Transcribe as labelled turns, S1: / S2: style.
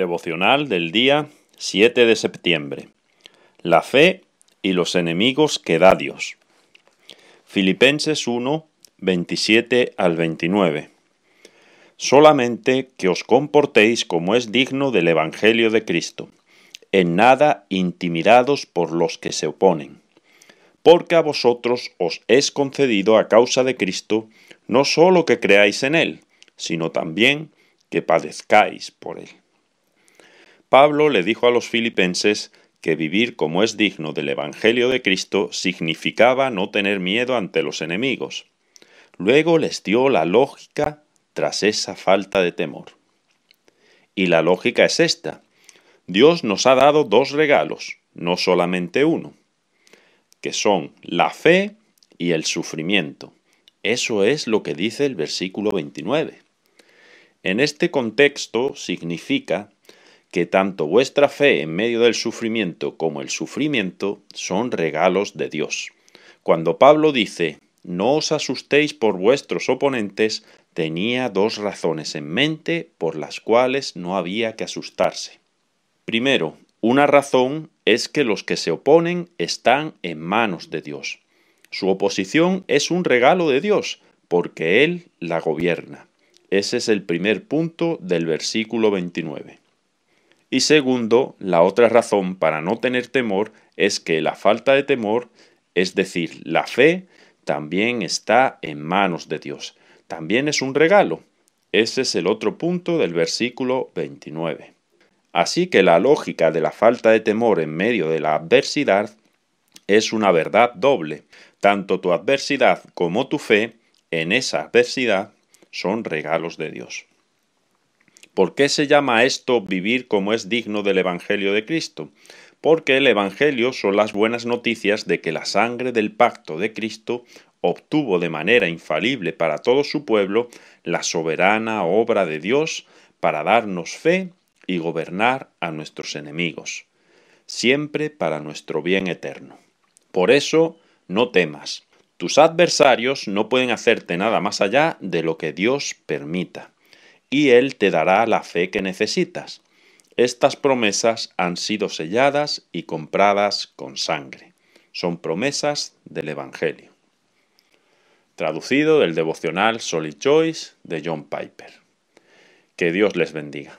S1: Devocional del día 7 de septiembre. La fe y los enemigos que da Dios. Filipenses 1, 27 al 29. Solamente que os comportéis como es digno del Evangelio de Cristo, en nada intimidados por los que se oponen. Porque a vosotros os es concedido a causa de Cristo no solo que creáis en Él, sino también que padezcáis por Él Pablo le dijo a los filipenses que vivir como es digno del Evangelio de Cristo significaba no tener miedo ante los enemigos. Luego les dio la lógica tras esa falta de temor. Y la lógica es esta. Dios nos ha dado dos regalos, no solamente uno, que son la fe y el sufrimiento. Eso es lo que dice el versículo 29. En este contexto significa que tanto vuestra fe en medio del sufrimiento como el sufrimiento son regalos de Dios. Cuando Pablo dice, no os asustéis por vuestros oponentes, tenía dos razones en mente por las cuales no había que asustarse. Primero, una razón es que los que se oponen están en manos de Dios. Su oposición es un regalo de Dios, porque Él la gobierna. Ese es el primer punto del versículo 29. Y segundo, la otra razón para no tener temor es que la falta de temor, es decir, la fe, también está en manos de Dios. También es un regalo. Ese es el otro punto del versículo 29. Así que la lógica de la falta de temor en medio de la adversidad es una verdad doble. Tanto tu adversidad como tu fe en esa adversidad son regalos de Dios. ¿Por qué se llama esto vivir como es digno del Evangelio de Cristo? Porque el Evangelio son las buenas noticias de que la sangre del pacto de Cristo obtuvo de manera infalible para todo su pueblo la soberana obra de Dios para darnos fe y gobernar a nuestros enemigos, siempre para nuestro bien eterno. Por eso, no temas. Tus adversarios no pueden hacerte nada más allá de lo que Dios permita y Él te dará la fe que necesitas. Estas promesas han sido selladas y compradas con sangre. Son promesas del Evangelio. Traducido del devocional Solid Choice de John Piper. Que Dios les bendiga.